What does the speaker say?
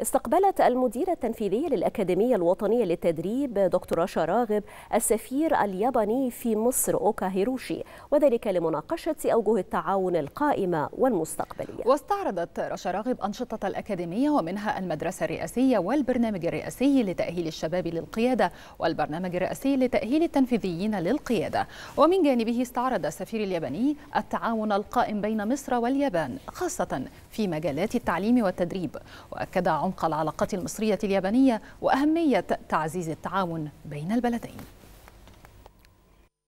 استقبلت المديرة التنفيذية للأكاديمية الوطنية للتدريب دكتور رشا راغب السفير الياباني في مصر أوكا هيروشي وذلك لمناقشة أوجه التعاون القائمة والمستقبلية واستعرضت رشا راغب أنشطة الأكاديمية ومنها المدرسة الرئاسية والبرنامج الرئاسي لتأهيل الشباب للقيادة والبرنامج الرئاسي لتأهيل التنفيذيين للقيادة ومن جانبه استعرض السفير الياباني التعاون القائم بين مصر واليابان خاصة في مجالات التعليم والتدريب وأكد عمق العلاقات المصرية اليابانية وأهمية تعزيز التعاون بين البلدين